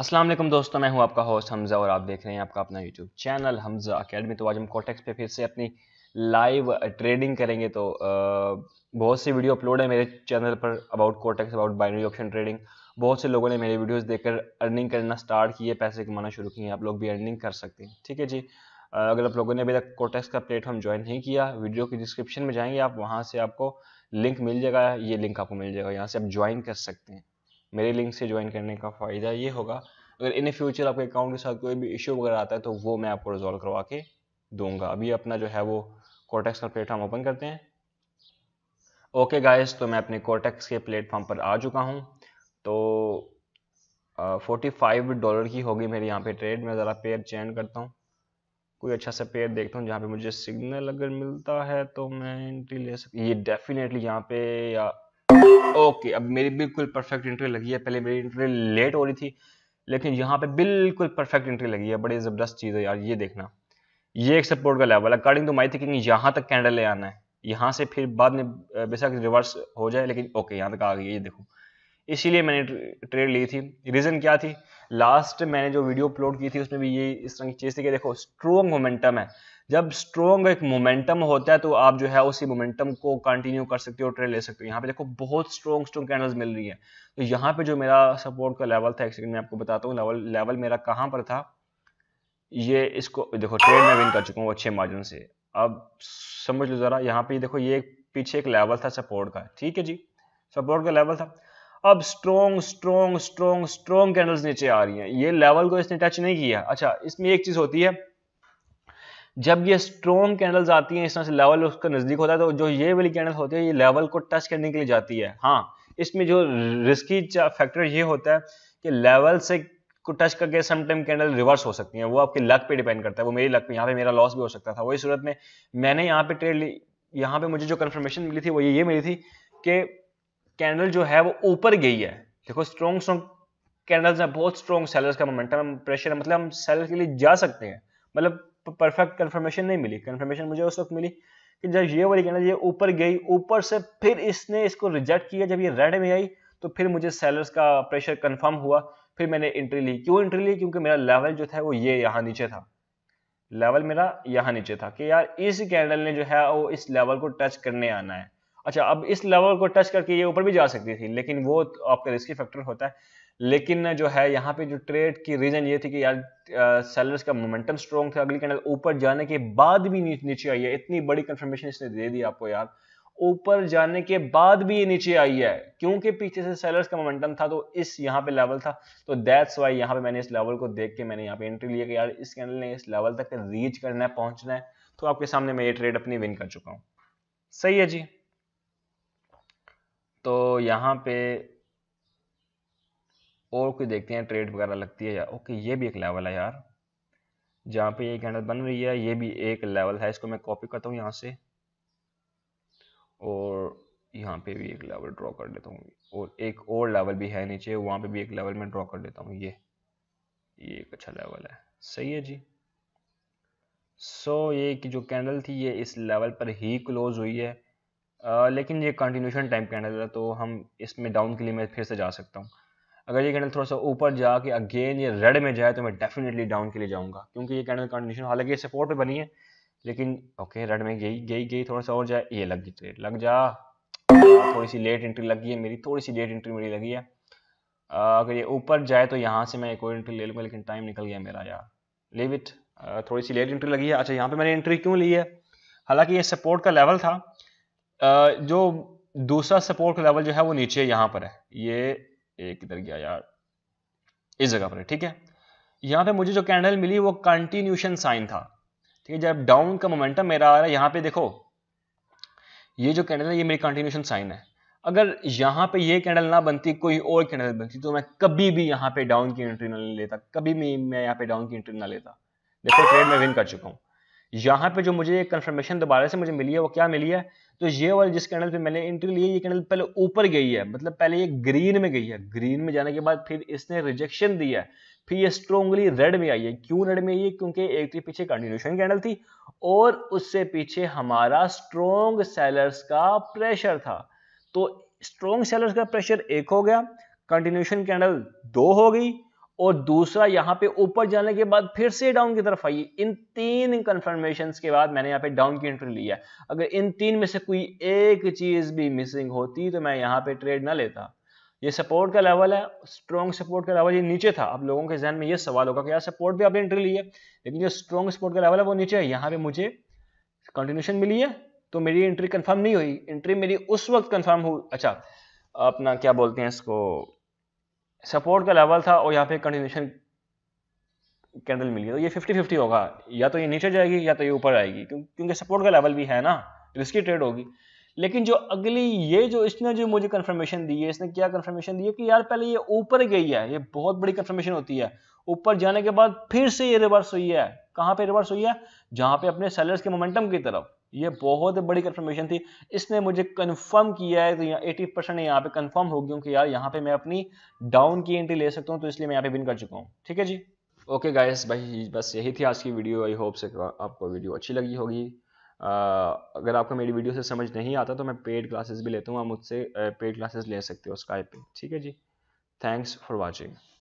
अस्सलाम वालेकुम दोस्तों मैं हूं आपका होस्ट हमज़ा और आप देख रहे हैं आपका अपना यूट्यूब चैनल हमज़ा अकेडमी तो आज हम कॉटेक्स पे फिर से अपनी लाइव ट्रेडिंग करेंगे तो बहुत सी वीडियो अपलोड है मेरे चैनल पर about Quotex about binary option trading बहुत से लोगों ने मेरे वीडियोस देखकर अर्निंग करना स्टार्ट किए पैसे कमाना शुरू किए आप लोग भी अर्निंग कर सकते हैं ठीक है जी अगर आप लोगों ने अभी तक कोटेक्स का प्लेटफॉर्म ज्वाइन नहीं किया वीडियो की डिस्क्रिप्शन में जाएंगे आप वहाँ से आपको लिंक मिल जाएगा ये लिंक आपको मिल जाएगा यहाँ से आप ज्वाइन कर सकते हैं मेरे लिंक से ज्वाइन करने का फ़ायदा ये होगा अगर इन फ्यूचर आपके अकाउंट के साथ कोई भी इशू वगैरह आता है तो वो मैं आपको रिजॉल्व करवा के दूंगा अभी अपना जो है वो कोटेक्स का प्लेटफॉर्म ओपन करते हैं ओके गाइस तो मैं अपने कोटेक्स के प्लेटफॉर्म पर आ चुका हूँ तो फोर्टी फाइव डॉलर की होगी मेरे यहाँ पे ट्रेड मैं ज़रा पेयर चेंज करता हूँ कोई अच्छा सा पेयर देखता हूँ जहाँ पे मुझे सिग्नल अगर मिलता है तो मैं एंट्री ले सकती ये डेफिनेटली यहाँ पे या ओके अब मेरी बिल्कुल परफेक्ट एंट्री लगी है पहले मेरी एंट्री लेट हो रही थी लेकिन यहाँ पे बिल्कुल परफेक्ट एंट्री लगी है बड़ी ज़बरदस्त चीज़ है यार ये देखना ये एक सपोर्ट का level according to my thinking यहाँ तक कैंडल ले आना है यहाँ से फिर बाद में बेशक रिवर्स हो जाए लेकिन ओके यहाँ तक आ गई ये देखो इसीलिए मैंने ट्रेड ली थी रीज़न क्या थी लास्ट मैंने जो वीडियो अपलोड की थी उसमें भी ये इस तरह की चीज़ थी कि देखो स्ट्रॉन्ग मोमेंटम है जब स्ट्रॉन्ग एक मोमेंटम होता है तो आप जो है उसी मोमेंटम को कंटिन्यू कर सकते हो ट्रेड ले सकते हो यहाँ पे देखो बहुत स्ट्रॉन्ग स्ट्रॉन्ग कैंडल्स मिल रही है तो यहाँ पे जो मेरा सपोर्ट का लेवल था एक सेकंड में आपको बताता हूँ लेवल लेवल मेरा कहाँ पर था ये इसको देखो ट्रेड में विन कर चुका हूँ अच्छे मार्जिन से अब समझ लो ज़रा यहाँ पे देखो ये पीछे एक लेवल था सपोर्ट का ठीक है जी सपोर्ट का लेवल था अब strong strong strong strong candles नीचे आ रही हैं ये लेवल को इसने टच नहीं किया अच्छा इसमें एक चीज़ होती है जब ये स्ट्रॉन्ग कैंडल्स आती हैं इस तरह से लेवल उसका नज़दीक होता है तो जो ये वाली कैंडल होती है ये लेवल को टच करने के लिए जाती है हाँ इसमें जो रिस्की फैक्टर ये होता है कि लेवल से को टच करके समटाइम कैंडल रिवर्स हो सकती है वो आपके लक पे डिपेंड करता है वो मेरी लक पे यहाँ पे मेरा लॉस भी हो सकता था वही सूरत में मैंने यहाँ पे ट्रेड ली यहाँ पे मुझे जो कन्फर्मेशन मिली थी वो ये मिली थी कि कैंडल जो है वो ऊपर गई है देखो स्ट्रॉन्ग स्ट्रॉन्ग कैंडल्स हैं बहुत स्ट्रॉन्ग सेलर्स का मोमेंटम प्रेशर है मतलब हम सेलर के लिए जा सकते हैं मतलब परफेक्ट कन्फर्मेशन नहीं मिली कन्फर्मेशन मुझे उस वक्त मिली कि जब ये वाली कहना ये ऊपर गई ऊपर से फिर इसने इसको रिजेक्ट किया जब ये रेड में आई तो फिर मुझे सेलर्स का प्रेशर कन्फर्म हुआ फिर मैंने एंट्री ली क्यों एंट्री ली क्योंकि मेरा लेवल जो था वो ये यहाँ नीचे था लेवल मेरा यहाँ नीचे था कि यार इस कैंडल ने जो है वो इस लेवल को टच करने आना है अच्छा अब इस लेवल को टच करके ये ऊपर भी जा सकती थी लेकिन वो आपका रिस्की फैक्टर होता है लेकिन जो है यहाँ पे जो ट्रेड की रीजन ये थी कि यार सेलर्स का मोमेंटम स्ट्रॉन्ग था अगली कैंडल ऊपर जाने के बाद भी नीचे आई है इतनी बड़ी कंफर्मेशन इसने दे दी आपको यार ऊपर जाने के बाद भी ये नीचे आई है क्योंकि पीछे से सेलर्स का मोमेंटम था तो इस यहाँ पे लेवल था तो दैट्स वाई यहाँ पे मैंने इस लेवल को देख के मैंने यहाँ पे एंट्री लिया कि यार इस कैंडल ने इस लेवल तक रीच करना है पहुंचना है तो आपके सामने मैं ये ट्रेड अपनी विन कर चुका हूँ सही है जी तो यहाँ पे और कुछ देखते हैं ट्रेड वगैरह लगती है यार ओके ये भी एक लेवल है यार जहाँ पे ये कैंडल बन रही है ये भी एक लेवल है इसको मैं कॉपी करता हूँ यहाँ से और यहाँ पे भी एक लेवल ड्रॉ कर देता हूँ और एक और लेवल भी है नीचे वहाँ पे भी एक लेवल में ड्रॉ कर देता हूँ ये ये एक अच्छा लेवल है सही है जी सो so, ये कि जो कैंडल थी ये इस लेवल पर ही क्लोज हुई है आ, लेकिन ये कंटिन्यूशन टाइम कैंडल है तो हम इसमें डाउन के लिए मैं फिर से जा सकता हूँ अगर ये कैंडल थोड़ा सा ऊपर जाके अगेन ये रेड में जाए तो मैं डेफिनेटली डाउन के लिए जाऊंगा क्योंकि ये कैंडल कंडीशन हालांकि ये सपोर्ट पे बनी है लेकिन ओके रेड में गई गई गई थोड़ा सा और जाए ये लग गई ट्रेड तो लग जा थोड़ी सी लेट एंट्री लगी है मेरी थोड़ी सी लेट एंट्री मेरी लगी है अगर ये ऊपर जाए तो यहाँ से मैं एक और एंट्री ले लूँगा लेकिन टाइम निकल गया मेरा यार लीव इट थोड़ी सी लेट एंट्री लगी है अच्छा यहाँ पर मैंने एंट्री क्यों ली है हालांकि ये सपोर्ट का लेवल था जो दूसरा सपोर्ट का लेवल जो है वो नीचे यहाँ पर है ये किधर गया यार इस जगह पर ठीक है यहां पे मुझे जो कैंडल मिली वो कंटिन्यूशन साइन था ठीक है जब डाउन का मोमेंटम मेरा आ रहा है यहां पे देखो ये जो कैंडल है ये मेरी कंटिन्यूशन साइन है अगर यहां पे ये कैंडल ना बनती कोई और कैंडल बनती तो मैं कभी भी यहां पे डाउन की एंट्री ना लेता कभी भी मैं यहां पे डाउन की एंट्री ना लेता देखो ट्रेड में विन कर चुका हूं यहाँ पे जो मुझे कंफर्मेशन दोबारा से मुझे मिली है वो क्या मिली है तो ये वाली जिस कैंडल पे मैंने एंट्री ली है ये कैंडल पहले ऊपर गई है मतलब पहले ये ग्रीन में गई है ग्रीन में जाने के बाद फिर इसने रिजेक्शन दिया है फिर ये स्ट्रोंगली रेड में आई है क्यों रेड में आई है क्योंकि एक थी तो पीछे कंटिन्यूशन कैंडल थी और उससे पीछे हमारा स्ट्रोंग सेलर्स का प्रेशर था तो स्ट्रोंग सेलर्स का प्रेशर एक हो गया कंटिन्यूशन कैंडल दो हो गई और दूसरा यहाँ पे ऊपर जाने के बाद फिर से डाउन की तरफ आई इन तीन कन्फर्मेशन के बाद मैंने यहां पे डाउन की एंट्री ली है अगर इन तीन में से कोई एक चीज़ भी मिसिंग होती तो मैं यहां पे ट्रेड ना लेता ये सपोर्ट का लेवल है स्ट्रॉन्ग सपोर्ट का लेवल ये नीचे था अब लोगों के जहन में ये सवाल होगा कि यार सपोर्ट भी आपने एंट्री ली है लेकिन जो स्ट्रॉन्ग सपोर्ट का लेवल है वो नीचे है यहाँ पे मुझे कंटिन्यूशन मिली है तो मेरी एंट्री कन्फर्म नहीं हुई एंट्री मेरी उस वक्त कन्फर्म हुई अच्छा अपना क्या बोलते हैं इसको सपोर्ट का लेवल था और यहाँ पे कंटिन्यूशन कैंडल मिली तो ये फिफ्टी फिफ्टी होगा या तो ये नीचे जाएगी या तो ये ऊपर आएगी क्योंकि सपोर्ट का लेवल भी है ना रिस्की ट्रेड होगी लेकिन जो अगली ये जो इसने जो मुझे कन्फर्मेशन दी है इसने क्या कंफर्मेशन दी है कि यार पहले ये ऊपर गई है ये बहुत बड़ी कन्फर्मेशन होती है ऊपर जाने के बाद फिर से ये रिवर्स हुई है कहाँ पे रिवर्स हुई है जहाँ पे अपने सेलर्स के मोमेंटम की तरफ ये बहुत बड़ी कन्फर्मेशन थी इसने मुझे कंफर्म किया है तो यहाँ एटी परसेंट यहाँ पे कंफर्म हो गई कि यार यहाँ पे मैं अपनी डाउन की एंट्री ले सकता हूँ तो इसलिए मैं यहाँ पे विन कर चुका हूँ ठीक है जी ओके गाइस भाई बस यही थी आज की वीडियो आई होप से आपको वीडियो अच्छी लगी होगी अगर आपको मेरी वीडियो से समझ नहीं आता तो मैं पेड क्लासेस भी लेता हूँ आप मुझसे पेड क्लासेस ले सकते हो स्काइप पे ठीक है जी थैंक्स फॉर वॉचिंग